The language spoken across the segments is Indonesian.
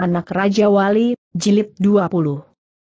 Anak Raja Wali, Jilid 20.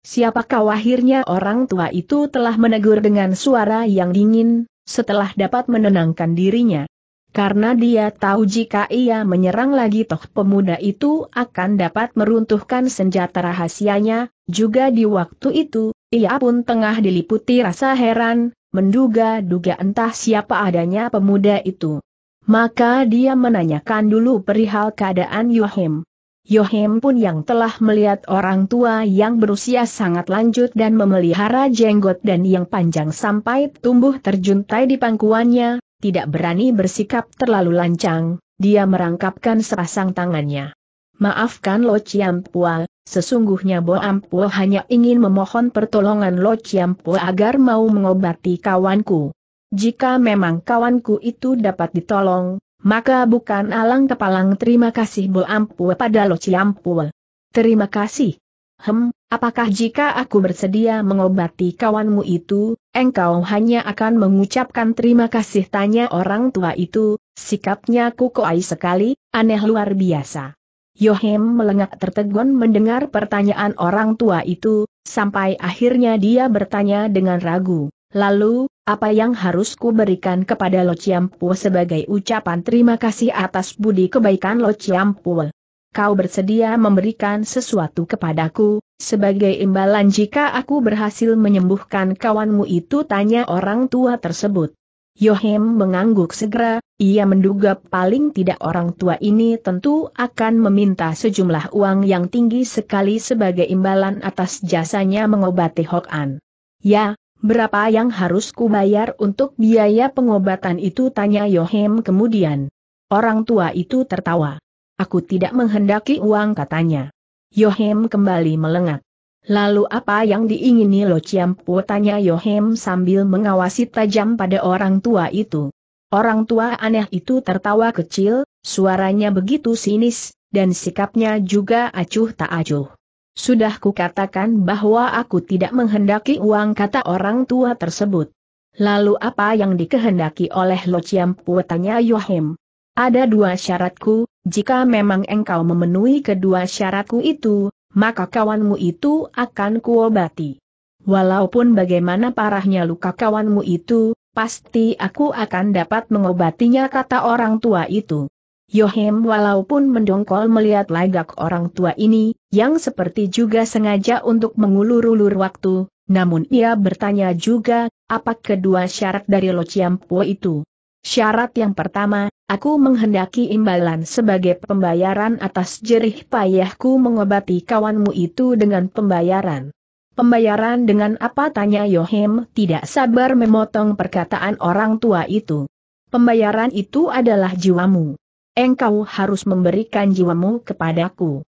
Siapakah akhirnya orang tua itu telah menegur dengan suara yang dingin, setelah dapat menenangkan dirinya. Karena dia tahu jika ia menyerang lagi toh pemuda itu akan dapat meruntuhkan senjata rahasianya, juga di waktu itu, ia pun tengah diliputi rasa heran, menduga-duga entah siapa adanya pemuda itu. Maka dia menanyakan dulu perihal keadaan Yohim. Yohim pun yang telah melihat orang tua yang berusia sangat lanjut dan memelihara jenggot dan yang panjang sampai tumbuh terjuntai di pangkuannya, tidak berani bersikap terlalu lancang, dia merangkapkan sepasang tangannya. Maafkan Lo Chiampua, sesungguhnya Bo Ampua hanya ingin memohon pertolongan Lo Chiampua agar mau mengobati kawanku. Jika memang kawanku itu dapat ditolong, maka bukan alang kepalang terima kasih bu Ampul pada Lo Ciampul. Terima kasih. Hem, apakah jika aku bersedia mengobati kawanmu itu, engkau hanya akan mengucapkan terima kasih tanya orang tua itu, sikapnya kukoai sekali, aneh luar biasa. Yohem melengak tertegun mendengar pertanyaan orang tua itu, sampai akhirnya dia bertanya dengan ragu, lalu, apa yang harus ku berikan kepada Lo Chiampue sebagai ucapan terima kasih atas budi kebaikan Lo Chiampue? Kau bersedia memberikan sesuatu kepadaku, sebagai imbalan jika aku berhasil menyembuhkan kawanmu itu tanya orang tua tersebut. Yohem mengangguk segera, ia menduga paling tidak orang tua ini tentu akan meminta sejumlah uang yang tinggi sekali sebagai imbalan atas jasanya mengobati Hokan. Ya, Berapa yang harus kubayar untuk biaya pengobatan itu tanya Yohem kemudian. Orang tua itu tertawa. Aku tidak menghendaki uang katanya. Yohem kembali melengak. Lalu apa yang diingini Lo Ciampo tanya Yohem sambil mengawasi tajam pada orang tua itu. Orang tua aneh itu tertawa kecil, suaranya begitu sinis, dan sikapnya juga acuh tak acuh. Sudah kukatakan bahwa aku tidak menghendaki uang kata orang tua tersebut. Lalu apa yang dikehendaki oleh Lo Chiampu tanya Yohim. Ada dua syaratku, jika memang engkau memenuhi kedua syaratku itu, maka kawanmu itu akan kuobati. Walaupun bagaimana parahnya luka kawanmu itu, pasti aku akan dapat mengobatinya kata orang tua itu. Yohem walaupun mendongkol melihat lagak orang tua ini, yang seperti juga sengaja untuk mengulur-ulur waktu, namun ia bertanya juga, apa kedua syarat dari Lo Chiampo itu? Syarat yang pertama, aku menghendaki imbalan sebagai pembayaran atas jerih payahku mengobati kawanmu itu dengan pembayaran. Pembayaran dengan apa tanya Yohem tidak sabar memotong perkataan orang tua itu. Pembayaran itu adalah jiwamu engkau harus memberikan jiwamu kepadaku.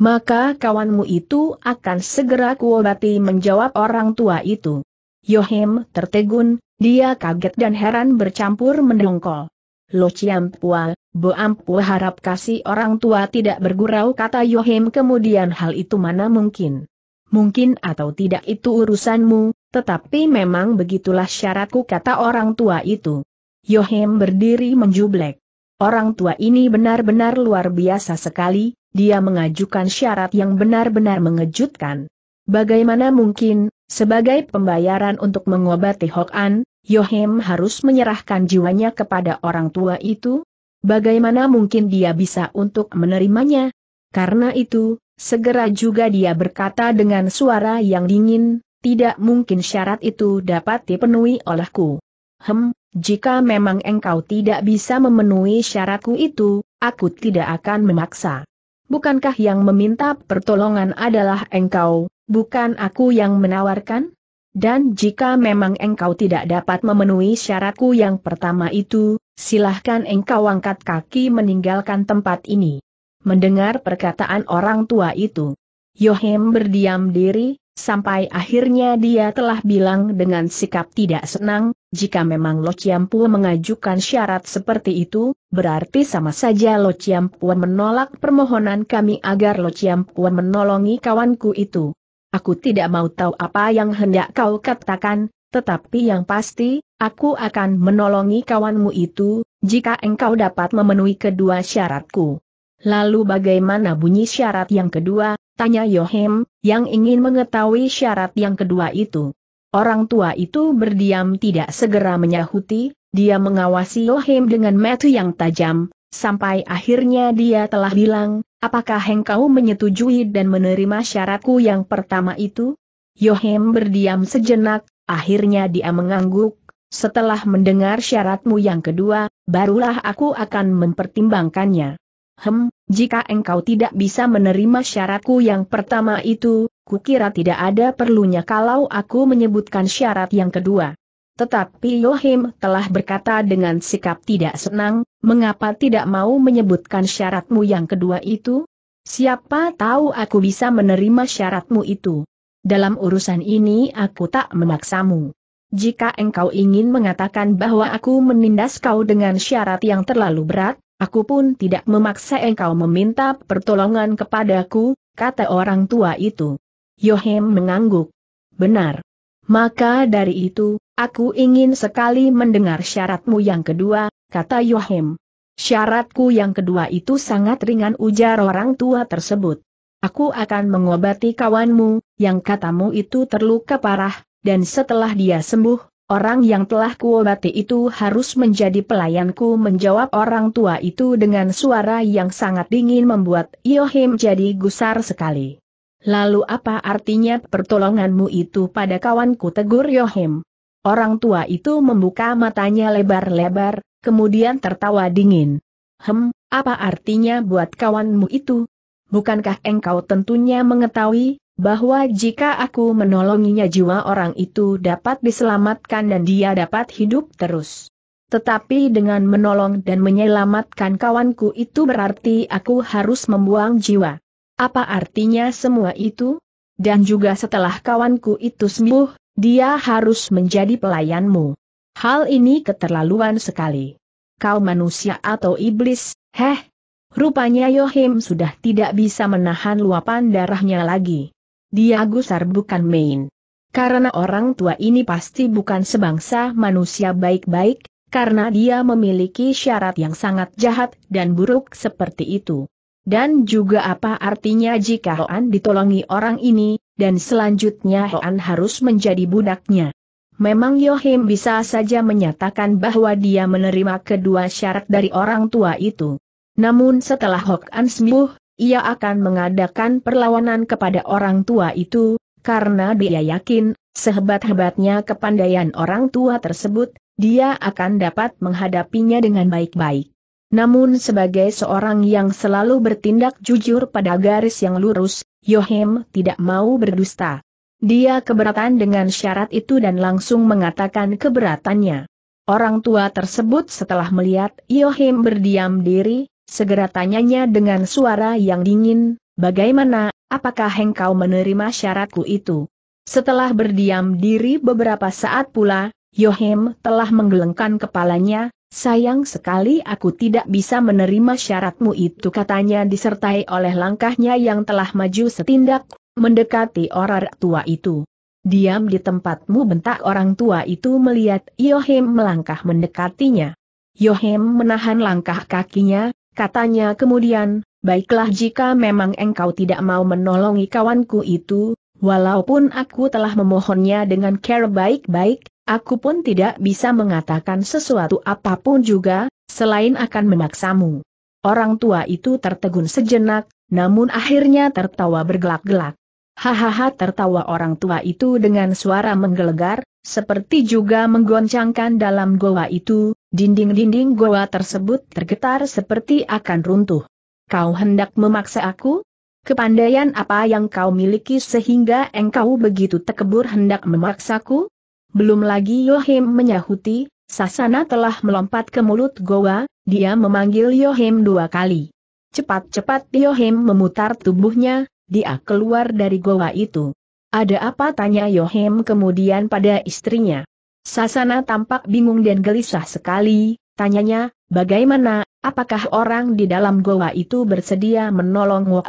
Maka kawanmu itu akan segera kuobati menjawab orang tua itu. Yohim tertegun, dia kaget dan heran bercampur mendongkol. Lo ciampua, boampua harap kasih orang tua tidak bergurau kata Yohim kemudian hal itu mana mungkin. Mungkin atau tidak itu urusanmu, tetapi memang begitulah syaratku kata orang tua itu. Yohim berdiri menjublek. Orang tua ini benar-benar luar biasa sekali, dia mengajukan syarat yang benar-benar mengejutkan. Bagaimana mungkin, sebagai pembayaran untuk mengobati Hok An, Yohim harus menyerahkan jiwanya kepada orang tua itu? Bagaimana mungkin dia bisa untuk menerimanya? Karena itu, segera juga dia berkata dengan suara yang dingin, tidak mungkin syarat itu dapat dipenuhi olehku. Hem, jika memang engkau tidak bisa memenuhi syaratku itu, aku tidak akan memaksa. Bukankah yang meminta pertolongan adalah engkau, bukan aku yang menawarkan? Dan jika memang engkau tidak dapat memenuhi syaratku yang pertama itu, silahkan engkau angkat kaki meninggalkan tempat ini. Mendengar perkataan orang tua itu, Yohem berdiam diri, sampai akhirnya dia telah bilang dengan sikap tidak senang, jika memang Lo Chiampu mengajukan syarat seperti itu, berarti sama saja Lo Chiampu menolak permohonan kami agar Lo Chiampu menolongi kawanku itu. Aku tidak mau tahu apa yang hendak kau katakan, tetapi yang pasti, aku akan menolongi kawanmu itu, jika engkau dapat memenuhi kedua syaratku. Lalu bagaimana bunyi syarat yang kedua, Tanya Yohem, yang ingin mengetahui syarat yang kedua itu. Orang tua itu berdiam tidak segera menyahuti, dia mengawasi Yohem dengan metu yang tajam, sampai akhirnya dia telah bilang, apakah engkau menyetujui dan menerima syaratku yang pertama itu? Yohem berdiam sejenak, akhirnya dia mengangguk, setelah mendengar syaratmu yang kedua, barulah aku akan mempertimbangkannya. Hem, jika engkau tidak bisa menerima syaratku yang pertama itu, kukira tidak ada perlunya kalau aku menyebutkan syarat yang kedua. Tetapi Yohim telah berkata dengan sikap tidak senang, mengapa tidak mau menyebutkan syaratmu yang kedua itu? Siapa tahu aku bisa menerima syaratmu itu. Dalam urusan ini aku tak memaksamu. Jika engkau ingin mengatakan bahwa aku menindas kau dengan syarat yang terlalu berat, Aku pun tidak memaksa engkau meminta pertolongan kepadaku, kata orang tua itu. Yohem mengangguk. Benar. Maka dari itu, aku ingin sekali mendengar syaratmu yang kedua, kata Yohem. Syaratku yang kedua itu sangat ringan ujar orang tua tersebut. Aku akan mengobati kawanmu, yang katamu itu terluka parah, dan setelah dia sembuh, Orang yang telah kuobati itu harus menjadi pelayanku menjawab orang tua itu dengan suara yang sangat dingin membuat Yohim jadi gusar sekali. Lalu apa artinya pertolonganmu itu pada kawanku tegur Yohim? Orang tua itu membuka matanya lebar-lebar, kemudian tertawa dingin. Hem, apa artinya buat kawanmu itu? Bukankah engkau tentunya mengetahui, bahwa jika aku menolonginya jiwa orang itu dapat diselamatkan dan dia dapat hidup terus. Tetapi dengan menolong dan menyelamatkan kawanku itu berarti aku harus membuang jiwa. Apa artinya semua itu? Dan juga setelah kawanku itu sembuh, dia harus menjadi pelayanmu. Hal ini keterlaluan sekali. Kau manusia atau iblis, heh? Rupanya Yohim sudah tidak bisa menahan luapan darahnya lagi. Dia gusar bukan main. Karena orang tua ini pasti bukan sebangsa manusia baik-baik, karena dia memiliki syarat yang sangat jahat dan buruk seperti itu. Dan juga apa artinya jika Hoan ditolongi orang ini, dan selanjutnya Hoan harus menjadi budaknya. Memang Yohim bisa saja menyatakan bahwa dia menerima kedua syarat dari orang tua itu. Namun setelah Hoan sembuh, ia akan mengadakan perlawanan kepada orang tua itu, karena dia yakin, sehebat-hebatnya kepandaian orang tua tersebut, dia akan dapat menghadapinya dengan baik-baik. Namun sebagai seorang yang selalu bertindak jujur pada garis yang lurus, Yohem tidak mau berdusta. Dia keberatan dengan syarat itu dan langsung mengatakan keberatannya. Orang tua tersebut setelah melihat Yohem berdiam diri, Segera tanyanya dengan suara yang dingin, bagaimana, apakah engkau menerima syaratku itu? Setelah berdiam diri beberapa saat pula, Yohem telah menggelengkan kepalanya, sayang sekali aku tidak bisa menerima syaratmu itu katanya disertai oleh langkahnya yang telah maju setindak, mendekati orang tua itu. Diam di tempatmu bentak orang tua itu melihat Yohem melangkah mendekatinya. Yohem menahan langkah kakinya, Katanya kemudian, baiklah jika memang engkau tidak mau menolongi kawanku itu, walaupun aku telah memohonnya dengan care baik-baik, aku pun tidak bisa mengatakan sesuatu apapun juga, selain akan memaksamu. Orang tua itu tertegun sejenak, namun akhirnya tertawa bergelak-gelak. Hahaha tertawa orang tua itu dengan suara menggelegar, seperti juga menggoncangkan dalam goa itu, Dinding-dinding goa tersebut tergetar seperti akan runtuh. Kau hendak memaksa aku? Kepandaian apa yang kau miliki sehingga engkau begitu tekebur hendak memaksaku? Belum lagi Yohim menyahuti, Sasana telah melompat ke mulut goa, dia memanggil Yohim dua kali. Cepat-cepat Yohim memutar tubuhnya, dia keluar dari goa itu. Ada apa tanya Yohim kemudian pada istrinya. Sasana tampak bingung dan gelisah sekali, tanyanya, bagaimana, apakah orang di dalam goa itu bersedia menolong Wok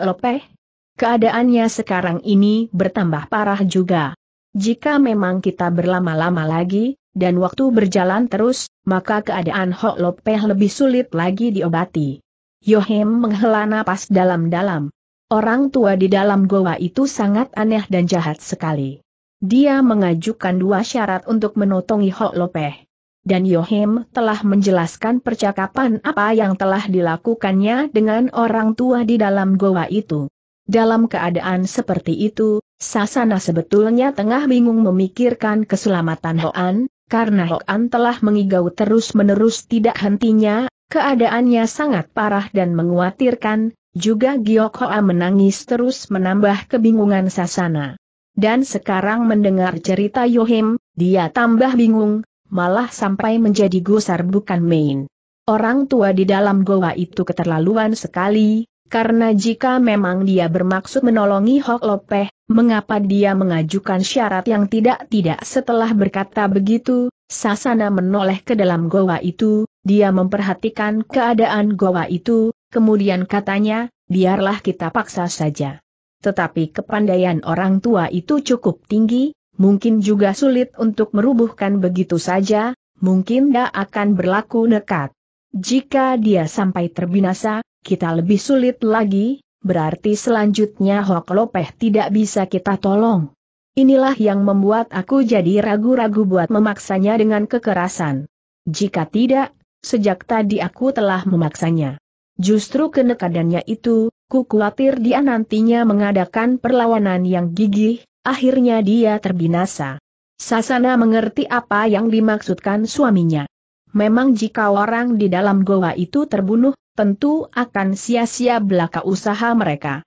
Keadaannya sekarang ini bertambah parah juga. Jika memang kita berlama-lama lagi, dan waktu berjalan terus, maka keadaan Hok Lopeh lebih sulit lagi diobati. Yohem menghela napas dalam-dalam. Orang tua di dalam goa itu sangat aneh dan jahat sekali. Dia mengajukan dua syarat untuk menotongi Hok Lopeh. Dan Yohem telah menjelaskan percakapan apa yang telah dilakukannya dengan orang tua di dalam goa itu. Dalam keadaan seperti itu, Sasana sebetulnya tengah bingung memikirkan keselamatan Hoan, karena Hoan telah mengigau terus-menerus tidak hentinya, keadaannya sangat parah dan menguatirkan, juga Giok menangis terus menambah kebingungan Sasana. Dan sekarang mendengar cerita Yohim, dia tambah bingung, malah sampai menjadi gusar bukan main. Orang tua di dalam goa itu keterlaluan sekali, karena jika memang dia bermaksud menolongi Hok Lopeh, mengapa dia mengajukan syarat yang tidak-tidak setelah berkata begitu, Sasana menoleh ke dalam goa itu, dia memperhatikan keadaan goa itu, kemudian katanya, biarlah kita paksa saja tetapi kepandaian orang tua itu cukup tinggi, mungkin juga sulit untuk merubuhkan begitu saja, mungkin dia akan berlaku nekat. Jika dia sampai terbinasa, kita lebih sulit lagi, berarti selanjutnya Hok Lopeh tidak bisa kita tolong. Inilah yang membuat aku jadi ragu-ragu buat memaksanya dengan kekerasan. Jika tidak, sejak tadi aku telah memaksanya. Justru kenekadannya itu, ku khawatir dia nantinya mengadakan perlawanan yang gigih, akhirnya dia terbinasa. Sasana mengerti apa yang dimaksudkan suaminya. Memang jika orang di dalam goa itu terbunuh, tentu akan sia-sia belaka usaha mereka.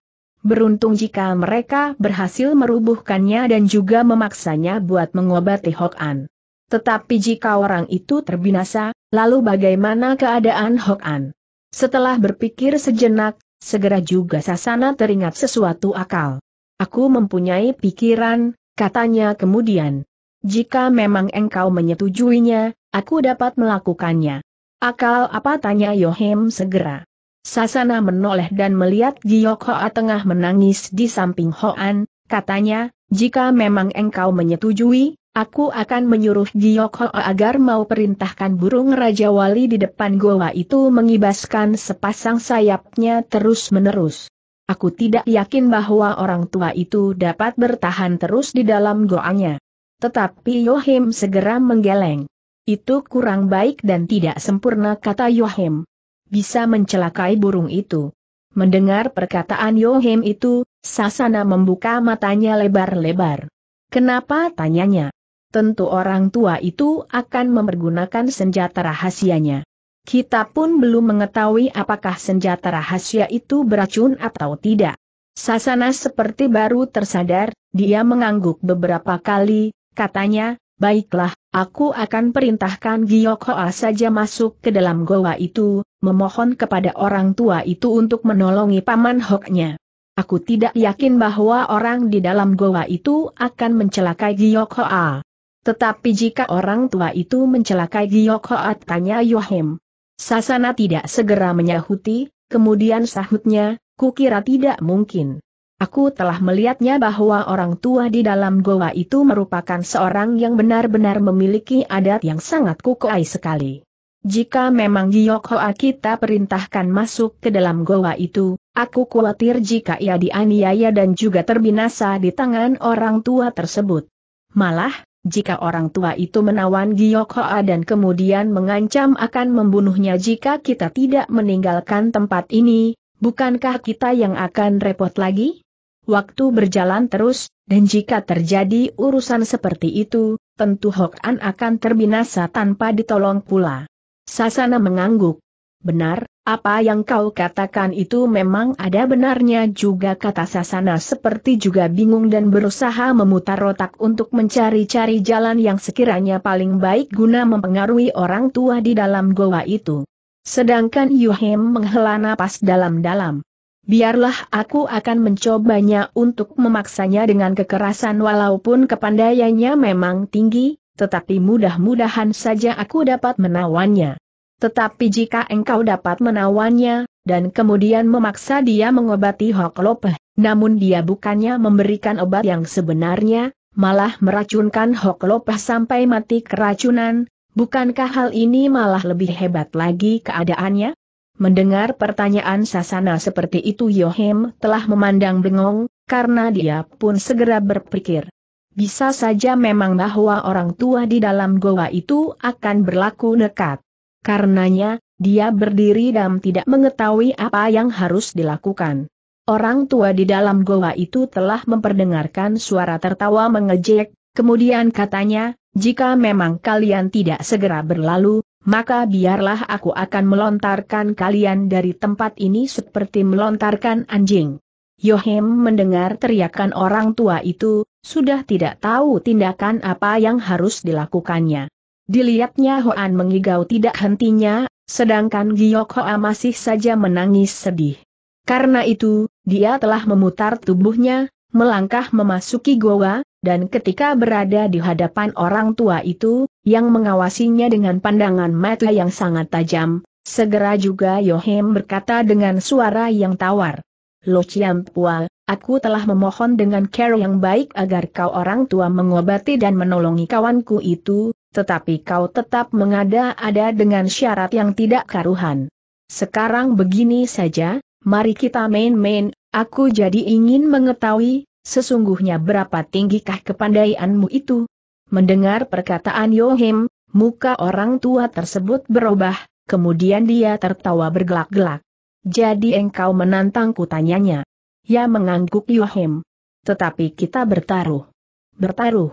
Beruntung jika mereka berhasil merubuhkannya dan juga memaksanya buat mengobati Hok An. Tetapi jika orang itu terbinasa, lalu bagaimana keadaan Hok An? Setelah berpikir sejenak, segera juga Sasana teringat sesuatu akal. Aku mempunyai pikiran, katanya kemudian. Jika memang engkau menyetujuinya, aku dapat melakukannya. Akal apa tanya Yohem segera. Sasana menoleh dan melihat Giyok Hoa tengah menangis di samping Hoan, katanya, jika memang engkau menyetujui, Aku akan menyuruh Giyok Ho agar mau perintahkan burung Raja Wali di depan goa itu mengibaskan sepasang sayapnya terus-menerus. Aku tidak yakin bahwa orang tua itu dapat bertahan terus di dalam goanya. Tetapi Yohim segera menggeleng. Itu kurang baik dan tidak sempurna kata Yohim. Bisa mencelakai burung itu. Mendengar perkataan Yohim itu, Sasana membuka matanya lebar-lebar. Kenapa tanyanya? tentu orang tua itu akan mempergunakan senjata rahasianya. Kita pun belum mengetahui apakah senjata rahasia itu beracun atau tidak. Sasana seperti baru tersadar, dia mengangguk beberapa kali, katanya, baiklah, aku akan perintahkan Giyok Hoa saja masuk ke dalam goa itu, memohon kepada orang tua itu untuk menolongi paman Hoknya. Aku tidak yakin bahwa orang di dalam goa itu akan mencelakai Giyok Hoa. Tetapi jika orang tua itu mencelakai Giyok Hoat tanya Yohem. Sasana tidak segera menyahuti, kemudian sahutnya, kukira tidak mungkin. Aku telah melihatnya bahwa orang tua di dalam goa itu merupakan seorang yang benar-benar memiliki adat yang sangat kukuai sekali. Jika memang Giyok Hoa kita perintahkan masuk ke dalam goa itu, aku khawatir jika ia dianiaya dan juga terbinasa di tangan orang tua tersebut. Malah, jika orang tua itu menawan Giok dan kemudian mengancam akan membunuhnya jika kita tidak meninggalkan tempat ini, bukankah kita yang akan repot lagi? Waktu berjalan terus, dan jika terjadi urusan seperti itu, tentu Hok An akan terbinasa tanpa ditolong pula. Sasana mengangguk. Benar, apa yang kau katakan itu memang ada benarnya juga kata Sasana seperti juga bingung dan berusaha memutar otak untuk mencari-cari jalan yang sekiranya paling baik guna mempengaruhi orang tua di dalam goa itu. Sedangkan Yuhem menghela napas dalam-dalam. Biarlah aku akan mencobanya untuk memaksanya dengan kekerasan walaupun kepandaiannya memang tinggi, tetapi mudah-mudahan saja aku dapat menawannya. Tetapi jika engkau dapat menawannya, dan kemudian memaksa dia mengobati Hoklope, namun dia bukannya memberikan obat yang sebenarnya, malah meracunkan Hoklope sampai mati keracunan, bukankah hal ini malah lebih hebat lagi keadaannya? Mendengar pertanyaan Sasana seperti itu Yohem telah memandang bengong, karena dia pun segera berpikir. Bisa saja memang bahwa orang tua di dalam goa itu akan berlaku nekat. Karenanya, dia berdiri dan tidak mengetahui apa yang harus dilakukan. Orang tua di dalam goa itu telah memperdengarkan suara tertawa mengejek, kemudian katanya, jika memang kalian tidak segera berlalu, maka biarlah aku akan melontarkan kalian dari tempat ini seperti melontarkan anjing. Yohem mendengar teriakan orang tua itu, sudah tidak tahu tindakan apa yang harus dilakukannya. Dilihatnya Hoan mengigau tidak hentinya, sedangkan Giyok Hoa masih saja menangis sedih. Karena itu, dia telah memutar tubuhnya, melangkah memasuki goa, dan ketika berada di hadapan orang tua itu, yang mengawasinya dengan pandangan mata yang sangat tajam, segera juga Yohem berkata dengan suara yang tawar. Lo Chiam Pual, aku telah memohon dengan care yang baik agar kau orang tua mengobati dan menolongi kawanku itu, tetapi kau tetap mengada-ada dengan syarat yang tidak karuhan. Sekarang begini saja, mari kita main-main, aku jadi ingin mengetahui, sesungguhnya berapa tinggikah kepandaianmu itu? Mendengar perkataan Yohim, muka orang tua tersebut berubah, kemudian dia tertawa bergelak-gelak. Jadi engkau menantangku tanyanya. Ya mengangguk Yohim. Tetapi kita bertaruh. Bertaruh.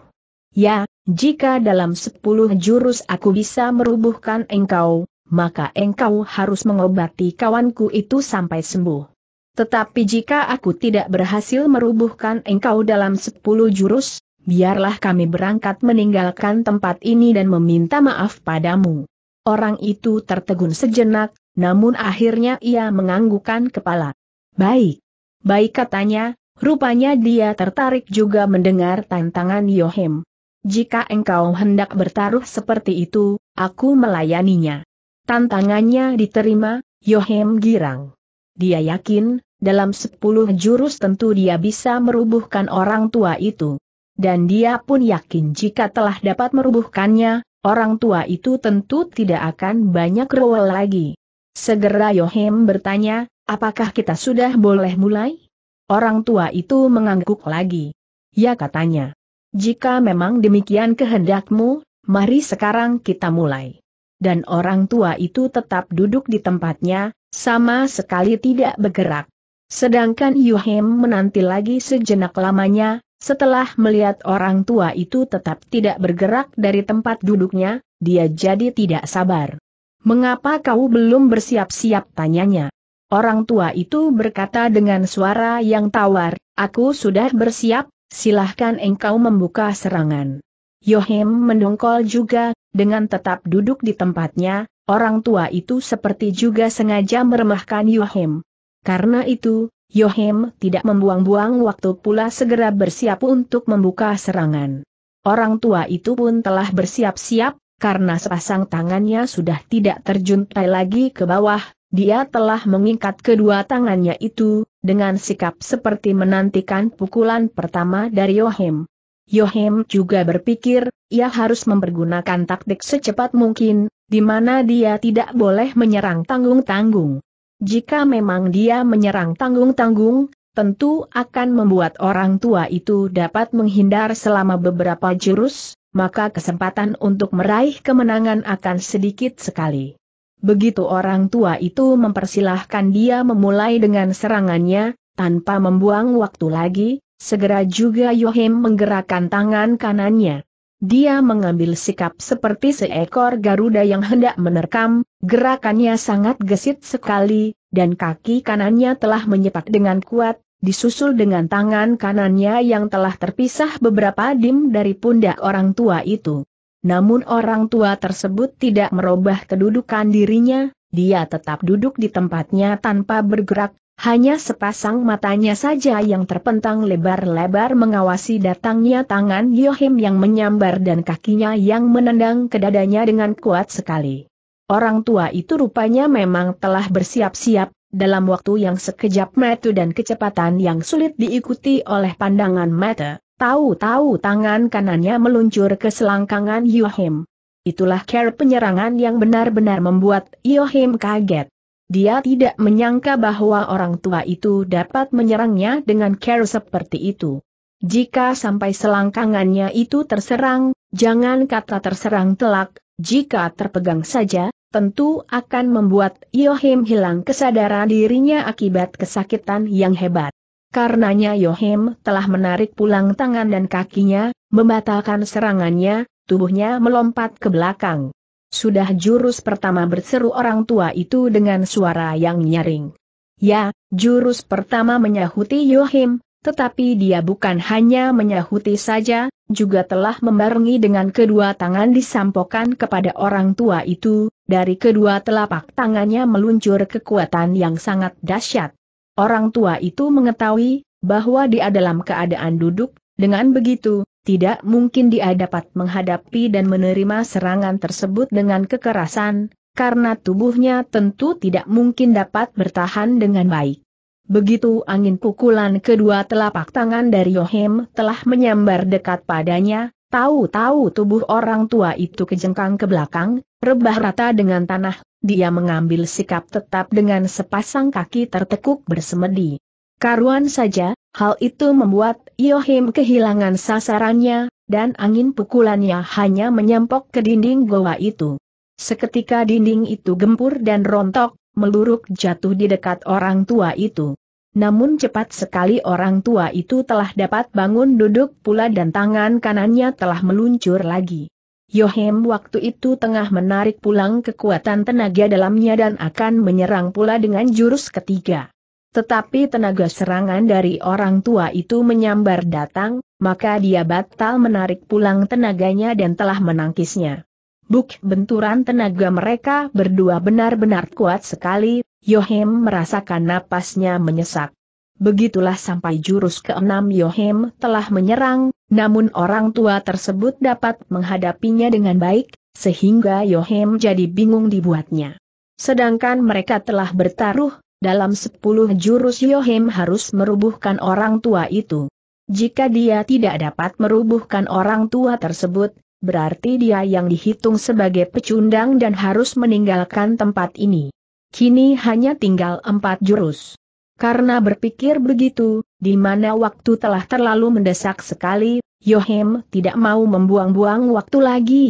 Ya, jika dalam sepuluh jurus aku bisa merubuhkan engkau, maka engkau harus mengobati kawanku itu sampai sembuh. Tetapi jika aku tidak berhasil merubuhkan engkau dalam sepuluh jurus, biarlah kami berangkat meninggalkan tempat ini dan meminta maaf padamu. Orang itu tertegun sejenak, namun akhirnya ia menganggukkan kepala. Baik. Baik katanya, rupanya dia tertarik juga mendengar tantangan Yohem. Jika engkau hendak bertaruh seperti itu, aku melayaninya. Tantangannya diterima, Yohem girang. Dia yakin, dalam sepuluh jurus tentu dia bisa merubuhkan orang tua itu. Dan dia pun yakin jika telah dapat merubuhkannya, orang tua itu tentu tidak akan banyak rewel lagi. Segera Yohem bertanya, apakah kita sudah boleh mulai? Orang tua itu mengangguk lagi. Ya katanya. Jika memang demikian kehendakmu, mari sekarang kita mulai. Dan orang tua itu tetap duduk di tempatnya, sama sekali tidak bergerak. Sedangkan Yuhem menanti lagi sejenak lamanya, setelah melihat orang tua itu tetap tidak bergerak dari tempat duduknya, dia jadi tidak sabar. Mengapa kau belum bersiap-siap tanyanya? Orang tua itu berkata dengan suara yang tawar, aku sudah bersiap, silahkan engkau membuka serangan. Yohim mendongkol juga, dengan tetap duduk di tempatnya, orang tua itu seperti juga sengaja meremahkan Yohim. Karena itu, Yohim tidak membuang-buang waktu pula segera bersiap untuk membuka serangan. Orang tua itu pun telah bersiap-siap, karena sepasang tangannya sudah tidak terjuntai lagi ke bawah, dia telah mengikat kedua tangannya itu, dengan sikap seperti menantikan pukulan pertama dari Yohem. Yohem juga berpikir, ia harus mempergunakan taktik secepat mungkin, di mana dia tidak boleh menyerang tanggung-tanggung. Jika memang dia menyerang tanggung-tanggung, tentu akan membuat orang tua itu dapat menghindar selama beberapa jurus, maka kesempatan untuk meraih kemenangan akan sedikit sekali. Begitu orang tua itu mempersilahkan dia memulai dengan serangannya, tanpa membuang waktu lagi, segera juga Yohim menggerakkan tangan kanannya. Dia mengambil sikap seperti seekor Garuda yang hendak menerkam, gerakannya sangat gesit sekali, dan kaki kanannya telah menyepak dengan kuat, disusul dengan tangan kanannya yang telah terpisah beberapa dim dari pundak orang tua itu. Namun orang tua tersebut tidak merubah kedudukan dirinya, dia tetap duduk di tempatnya tanpa bergerak, hanya sepasang matanya saja yang terpentang lebar-lebar mengawasi datangnya tangan Yohim yang menyambar dan kakinya yang menendang ke dadanya dengan kuat sekali. Orang tua itu rupanya memang telah bersiap-siap, dalam waktu yang sekejap mata dan kecepatan yang sulit diikuti oleh pandangan mata. Tahu-tahu tangan kanannya meluncur ke selangkangan Yohim. Itulah care penyerangan yang benar-benar membuat Yohim kaget. Dia tidak menyangka bahwa orang tua itu dapat menyerangnya dengan care seperti itu. Jika sampai selangkangannya itu terserang, jangan kata terserang telak, jika terpegang saja, tentu akan membuat Yohim hilang kesadaran dirinya akibat kesakitan yang hebat. Karenanya Yohim telah menarik pulang tangan dan kakinya, membatalkan serangannya, tubuhnya melompat ke belakang. Sudah jurus pertama berseru orang tua itu dengan suara yang nyaring. Ya, jurus pertama menyahuti Yohim, tetapi dia bukan hanya menyahuti saja, juga telah membarengi dengan kedua tangan disampokan kepada orang tua itu, dari kedua telapak tangannya meluncur kekuatan yang sangat dahsyat. Orang tua itu mengetahui bahwa dia dalam keadaan duduk, dengan begitu, tidak mungkin dia dapat menghadapi dan menerima serangan tersebut dengan kekerasan, karena tubuhnya tentu tidak mungkin dapat bertahan dengan baik. Begitu angin pukulan kedua telapak tangan dari Yohem telah menyambar dekat padanya, Tahu-tahu tubuh orang tua itu kejengkang ke belakang, rebah rata dengan tanah, dia mengambil sikap tetap dengan sepasang kaki tertekuk bersemedi. Karuan saja, hal itu membuat Yohim kehilangan sasarannya, dan angin pukulannya hanya menyempok ke dinding goa itu. Seketika dinding itu gempur dan rontok, meluruk jatuh di dekat orang tua itu. Namun cepat sekali orang tua itu telah dapat bangun duduk pula dan tangan kanannya telah meluncur lagi. Yohem waktu itu tengah menarik pulang kekuatan tenaga dalamnya dan akan menyerang pula dengan jurus ketiga. Tetapi tenaga serangan dari orang tua itu menyambar datang, maka dia batal menarik pulang tenaganya dan telah menangkisnya. Buk benturan tenaga mereka berdua benar-benar kuat sekali, Yohem merasakan napasnya menyesak. Begitulah sampai jurus keenam Yohem telah menyerang, namun orang tua tersebut dapat menghadapinya dengan baik, sehingga Yohem jadi bingung dibuatnya. Sedangkan mereka telah bertaruh, dalam sepuluh jurus Yohem harus merubuhkan orang tua itu. Jika dia tidak dapat merubuhkan orang tua tersebut, berarti dia yang dihitung sebagai pecundang dan harus meninggalkan tempat ini. Kini hanya tinggal empat jurus. Karena berpikir begitu, di mana waktu telah terlalu mendesak sekali, Yohem tidak mau membuang-buang waktu lagi.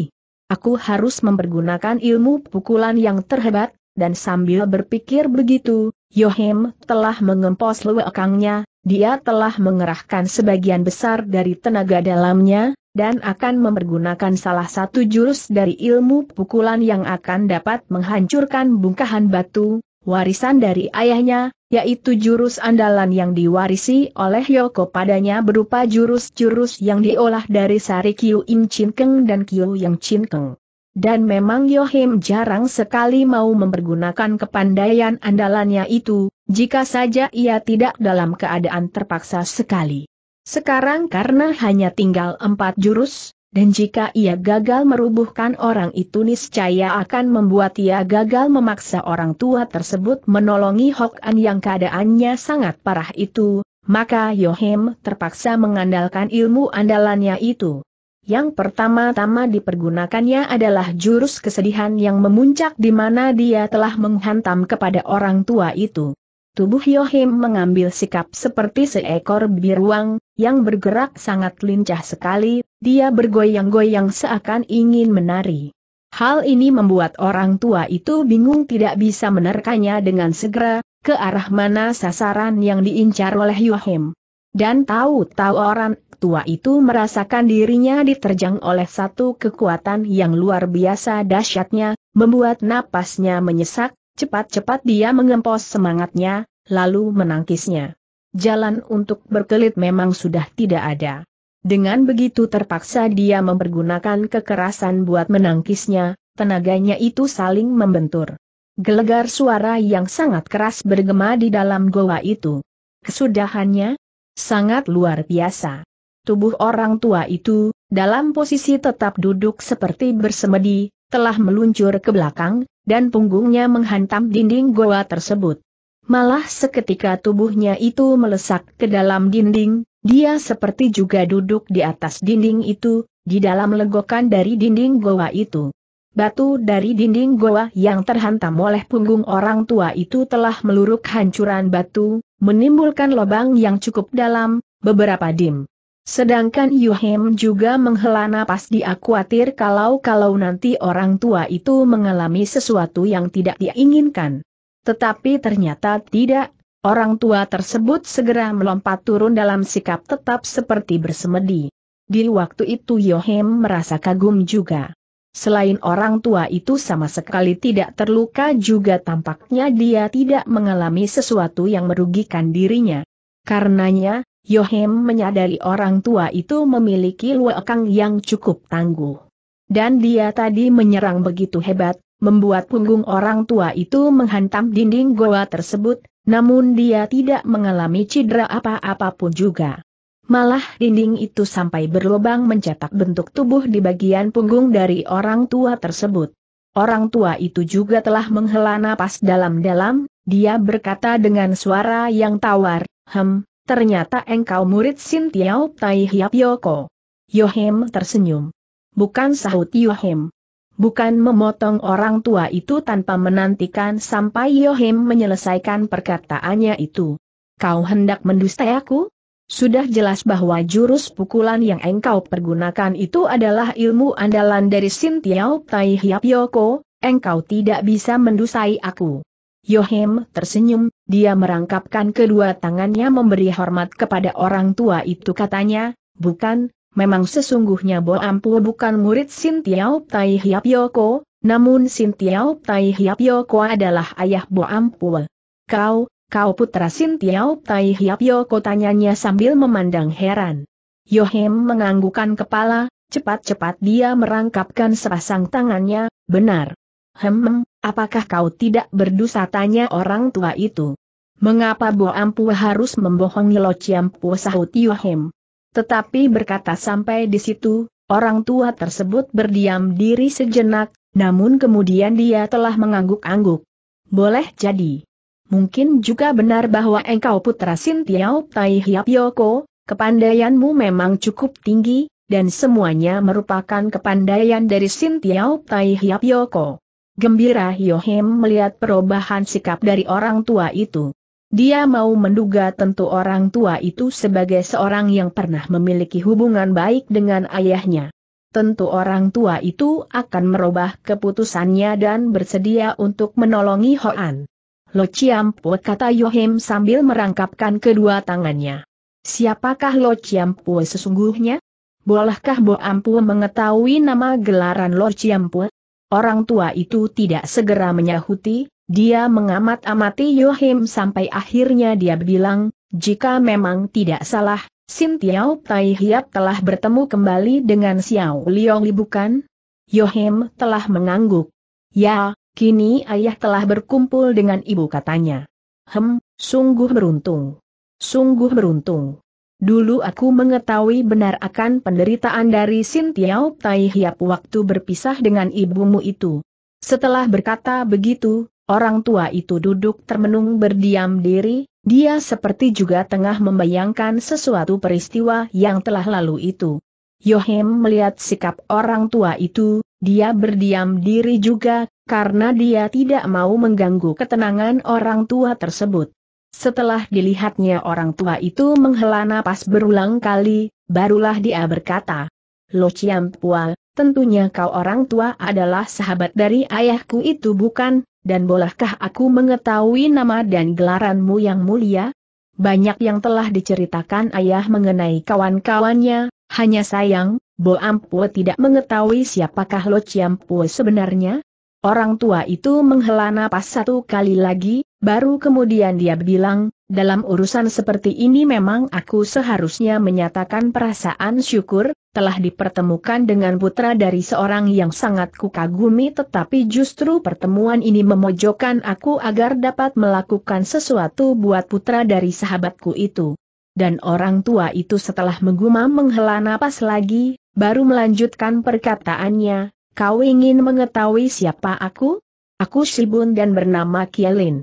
Aku harus mempergunakan ilmu pukulan yang terhebat, dan sambil berpikir begitu, Yohem telah mengempos lewekangnya, dia telah mengerahkan sebagian besar dari tenaga dalamnya, dan akan mempergunakan salah satu jurus dari ilmu pukulan yang akan dapat menghancurkan bungkahan batu, warisan dari ayahnya, yaitu jurus andalan yang diwarisi oleh Yoko padanya berupa jurus-jurus yang diolah dari sari Kyu Im Chin Keng dan Kyu Yang Chin Keng. Dan memang Yohim jarang sekali mau mempergunakan kepandaian andalannya itu, jika saja ia tidak dalam keadaan terpaksa sekali. Sekarang karena hanya tinggal empat jurus, dan jika ia gagal merubuhkan orang itu niscaya akan membuat ia gagal memaksa orang tua tersebut menolongi Hok An yang keadaannya sangat parah itu, maka Yohem terpaksa mengandalkan ilmu andalannya itu. Yang pertama-tama dipergunakannya adalah jurus kesedihan yang memuncak di mana dia telah menghantam kepada orang tua itu. Tubuh Yohim mengambil sikap seperti seekor biruang, yang bergerak sangat lincah sekali, dia bergoyang-goyang seakan ingin menari. Hal ini membuat orang tua itu bingung tidak bisa menerkanya dengan segera, ke arah mana sasaran yang diincar oleh Yohim. Dan tahu-tahu orang tua itu merasakan dirinya diterjang oleh satu kekuatan yang luar biasa dahsyatnya, membuat napasnya menyesak, cepat-cepat dia mengempos semangatnya, lalu menangkisnya jalan untuk berkelit memang sudah tidak ada. Dengan begitu terpaksa dia mempergunakan kekerasan buat menangkisnya, tenaganya itu saling membentur. Gelegar suara yang sangat keras bergema di dalam goa itu. Kesudahannya, sangat luar biasa. Tubuh orang tua itu, dalam posisi tetap duduk seperti bersemedi, telah meluncur ke belakang, dan punggungnya menghantam dinding goa tersebut. Malah seketika tubuhnya itu melesak ke dalam dinding, dia seperti juga duduk di atas dinding itu, di dalam legokan dari dinding goa itu. Batu dari dinding goa yang terhantam oleh punggung orang tua itu telah meluruk hancuran batu, menimbulkan lubang yang cukup dalam, beberapa dim. Sedangkan Yuhem juga menghela napas dia khawatir kalau-kalau nanti orang tua itu mengalami sesuatu yang tidak diinginkan. Tetapi ternyata tidak, orang tua tersebut segera melompat turun dalam sikap tetap seperti bersemedi. Di waktu itu Yohem merasa kagum juga. Selain orang tua itu sama sekali tidak terluka juga tampaknya dia tidak mengalami sesuatu yang merugikan dirinya. Karenanya, Yohem menyadari orang tua itu memiliki luakang yang cukup tangguh. Dan dia tadi menyerang begitu hebat, membuat punggung orang tua itu menghantam dinding goa tersebut, namun dia tidak mengalami cedera apa-apapun juga. Malah dinding itu sampai berlubang mencetak bentuk tubuh di bagian punggung dari orang tua tersebut. Orang tua itu juga telah menghela napas dalam-dalam, dia berkata dengan suara yang tawar, Hem, ternyata engkau murid sintiau Tiao Tai Yoko. Yohem tersenyum. Bukan sahut Yohem bukan memotong orang tua itu tanpa menantikan sampai Yohim menyelesaikan perkataannya itu. Kau hendak mendustai aku? Sudah jelas bahwa jurus pukulan yang engkau pergunakan itu adalah ilmu andalan dari sintiau Tai Hiap Yoko, engkau tidak bisa mendusai aku. Yohim tersenyum, dia merangkapkan kedua tangannya memberi hormat kepada orang tua itu katanya, bukan, Memang sesungguhnya Bo Ampu bukan murid Sintiau Tai Hiap Yoko, namun Sintiau Tai Hiap Yoko adalah ayah Bo Ampu. Kau, kau putra Sintiau Tai Hiap Yoko tanyanya sambil memandang heran. Yohem menganggukan kepala, cepat-cepat dia merangkapkan sepasang tangannya, benar. Hem, apakah kau tidak berdosa tanya orang tua itu? Mengapa Bo Ampu harus membohongi Lo Ciam sahut Yohem? Tetapi berkata sampai di situ, orang tua tersebut berdiam diri sejenak, namun kemudian dia telah mengangguk-angguk. Boleh jadi. Mungkin juga benar bahwa engkau putra Sintiau Tai Hiap Yoko, kepandaianmu memang cukup tinggi, dan semuanya merupakan kepandaian dari Sintiau Tai Hiap Yoko. Gembira Yohem melihat perubahan sikap dari orang tua itu. Dia mau menduga tentu orang tua itu sebagai seorang yang pernah memiliki hubungan baik dengan ayahnya. Tentu orang tua itu akan merubah keputusannya dan bersedia untuk menolongi Hoan. Lo Chiampu kata Yohim sambil merangkapkan kedua tangannya. Siapakah Lo Chiampu sesungguhnya? Bolehkah Bo Ampu mengetahui nama gelaran Lo Chiampu? Orang tua itu tidak segera menyahuti, dia mengamat-amati Yohim sampai akhirnya dia bilang, jika memang tidak salah, Sin Tiao Tai Hiap telah bertemu kembali dengan Xiao Liong Li bukan? Yohim telah mengangguk. Ya, kini ayah telah berkumpul dengan ibu katanya. Hem, sungguh beruntung. Sungguh beruntung. Dulu aku mengetahui benar akan penderitaan dari Sin Tiao Tai Hiap waktu berpisah dengan ibumu itu. Setelah berkata begitu, Orang tua itu duduk termenung berdiam diri, dia seperti juga tengah membayangkan sesuatu peristiwa yang telah lalu itu. Yohem melihat sikap orang tua itu, dia berdiam diri juga, karena dia tidak mau mengganggu ketenangan orang tua tersebut. Setelah dilihatnya orang tua itu menghela napas berulang kali, barulah dia berkata, Lo Pua, tentunya kau orang tua adalah sahabat dari ayahku itu bukan? dan bolehkah aku mengetahui nama dan gelaranmu yang mulia? Banyak yang telah diceritakan ayah mengenai kawan-kawannya, hanya sayang, Bo Ampue tidak mengetahui siapakah Lo ciampu sebenarnya. Orang tua itu menghela napas satu kali lagi, baru kemudian dia bilang, dalam urusan seperti ini memang aku seharusnya menyatakan perasaan syukur, telah dipertemukan dengan putra dari seorang yang sangat kukagumi tetapi justru pertemuan ini memojokkan aku agar dapat melakukan sesuatu buat putra dari sahabatku itu. Dan orang tua itu setelah menggumam menghela napas lagi, baru melanjutkan perkataannya, kau ingin mengetahui siapa aku? Aku Shibun dan bernama Kielin.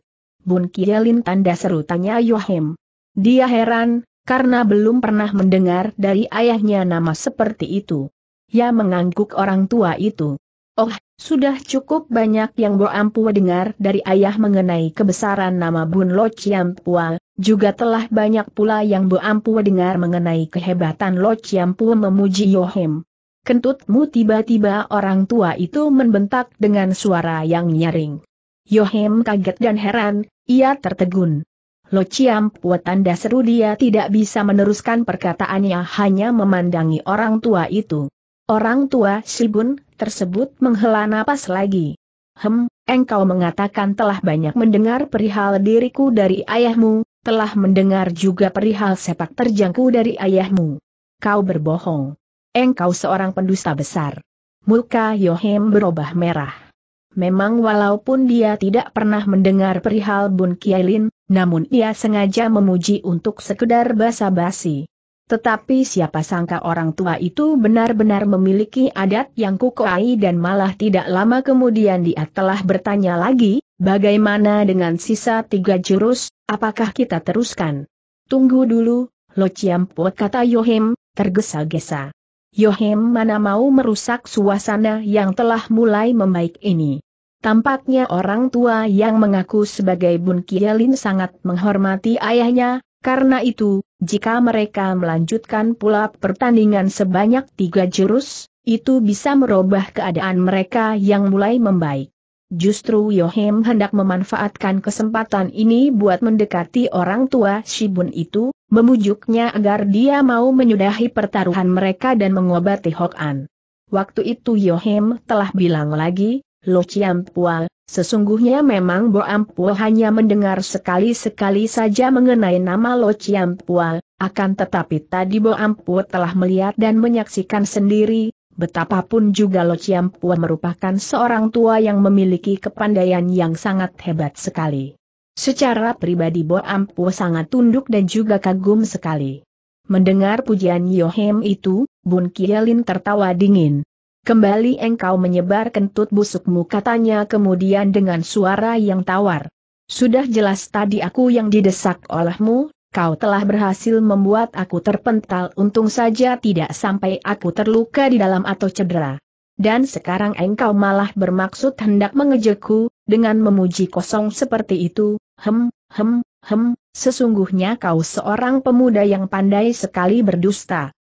Bun Kialin tanda seru tanya Yohim. Dia heran, karena belum pernah mendengar dari ayahnya nama seperti itu. Ya mengangguk orang tua itu. Oh, sudah cukup banyak yang Bo dengar dari ayah mengenai kebesaran nama Bun Lo Chiampua, juga telah banyak pula yang Bo dengar mengenai kehebatan Lo Chiampua memuji Yohim. Kentutmu tiba-tiba orang tua itu membentak dengan suara yang nyaring. Yohem kaget dan heran, ia tertegun. Lo Ciam Pua tanda seru dia tidak bisa meneruskan perkataannya hanya memandangi orang tua itu. Orang tua Sibun tersebut menghela napas lagi. Hem, engkau mengatakan telah banyak mendengar perihal diriku dari ayahmu, telah mendengar juga perihal sepak terjangku dari ayahmu. Kau berbohong. Engkau seorang pendusta besar. Muka Yohem berubah merah. Memang walaupun dia tidak pernah mendengar perihal Bun Kiailin, namun ia sengaja memuji untuk sekedar basa-basi. Tetapi siapa sangka orang tua itu benar-benar memiliki adat yang kukuai dan malah tidak lama kemudian dia telah bertanya lagi, bagaimana dengan sisa tiga jurus, apakah kita teruskan? Tunggu dulu, Lo Ciampo kata Yohim, tergesa-gesa. Yohim mana mau merusak suasana yang telah mulai membaik ini. Tampaknya orang tua yang mengaku sebagai Bun Kielin sangat menghormati ayahnya, karena itu, jika mereka melanjutkan pula pertandingan sebanyak tiga jurus, itu bisa merubah keadaan mereka yang mulai membaik. Justru Yohem hendak memanfaatkan kesempatan ini buat mendekati orang tua Shibun itu, memujuknya agar dia mau menyudahi pertaruhan mereka dan mengobati Hokan. Waktu itu Yohem telah bilang lagi, Lo Pua, sesungguhnya memang Bo Ampua hanya mendengar sekali-sekali saja mengenai nama Lo Pua, akan tetapi tadi Bo Ampua telah melihat dan menyaksikan sendiri, betapapun juga Lo Pua merupakan seorang tua yang memiliki kepandaian yang sangat hebat sekali. Secara pribadi Bo Ampua sangat tunduk dan juga kagum sekali. Mendengar pujian Yohem itu, Bun Kielin tertawa dingin. Kembali engkau menyebar kentut busukmu katanya kemudian dengan suara yang tawar. Sudah jelas tadi aku yang didesak olehmu, kau telah berhasil membuat aku terpental untung saja tidak sampai aku terluka di dalam atau cedera. Dan sekarang engkau malah bermaksud hendak mengejekku, dengan memuji kosong seperti itu, hem, hem, hem, sesungguhnya kau seorang pemuda yang pandai sekali berdusta.